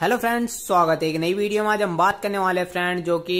hello friends स्वागत है एक नई वीडियो में आज हम बात करने वाले फ्रेंड जो कि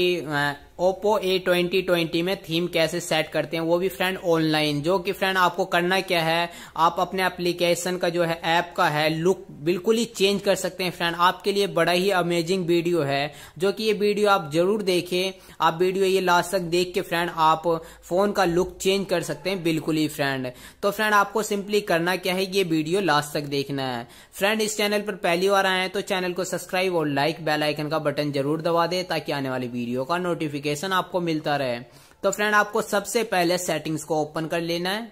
ओप्पो ए ट्वेंटी ट्वेंटी में थीम कैसे सेट करते हैं वो भी फ्रेंड ऑनलाइन जो कि फ्रेंड आपको करना क्या है आप अपने एप्लीकेशन का जो है ऐप का है लुक बिल्कुल ही चेंज कर सकते हैं फ्रेंड आपके लिए बड़ा ही अमेजिंग वीडियो है जो कि ये वीडियो आप जरूर देखें आप वीडियो ये लास्ट तक देख के फ्रेंड आप फोन का लुक चेंज कर सकते हैं बिल्कुल ही फ्रेंड तो फ्रेंड आपको सिंपली करना क्या है ये वीडियो लास्ट तक देखना है फ्रेंड इस चैनल पर पहली बार आए हैं तो चैनल को सब्सक्राइब और लाइक बेलाइकन का बटन जरूर दबा दे ताकि आने वाली वीडियो का नोटिफिकेशन नोटिफिकेशन आपको मिलता रहे तो फ्रेंड आपको सबसे पहले सेटिंग्स को ओपन कर लेना है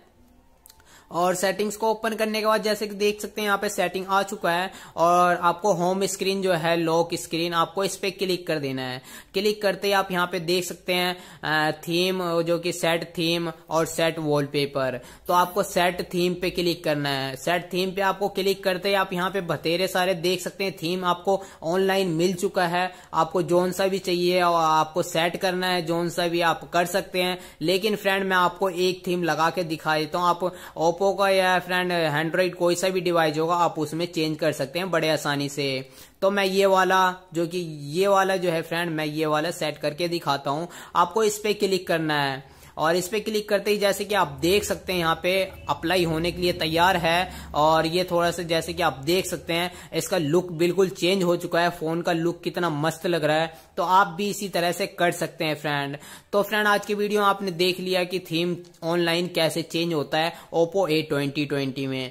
और सेटिंग्स को ओपन करने के बाद जैसे कि देख सकते हैं यहाँ पे सेटिंग आ चुका है और आपको होम स्क्रीन जो है लॉक स्क्रीन आपको इस पे क्लिक कर देना है क्लिक करते ही आप यहाँ पे देख सकते हैं थीम जो कि सेट थीम और सेट वॉलपेपर तो आपको सेट थीम पे क्लिक करना है सेट थीम पे आपको क्लिक करते ही आप यहाँ पे बतेरे सारे देख सकते हैं थीम आपको ऑनलाइन मिल चुका है आपको जोन सा भी चाहिए और आपको सेट करना है जोन सा भी आप कर सकते हैं लेकिन फ्रेंड मैं आपको एक थीम लगा के दिखा देता हूँ आप ओप्पो का या फ्रेंड एंड्रॉइड कोई सा भी डिवाइस होगा आप उसमें चेंज कर सकते हैं बड़े आसानी से तो मैं ये वाला जो कि ये वाला जो है फ्रेंड मैं ये वाला सेट करके दिखाता हूं आपको इस पे क्लिक करना है और इस पर क्लिक करते ही जैसे कि आप देख सकते हैं यहाँ पे अप्लाई होने के लिए तैयार है और ये थोड़ा सा जैसे कि आप देख सकते हैं इसका लुक बिल्कुल चेंज हो चुका है फोन का लुक कितना मस्त लग रहा है तो आप भी इसी तरह से कर सकते हैं फ्रेंड तो फ्रेंड आज की वीडियो आपने देख लिया कि थीम ऑनलाइन कैसे चेंज होता है ओप्पो ए ट्वेंटी ट्वेंटी में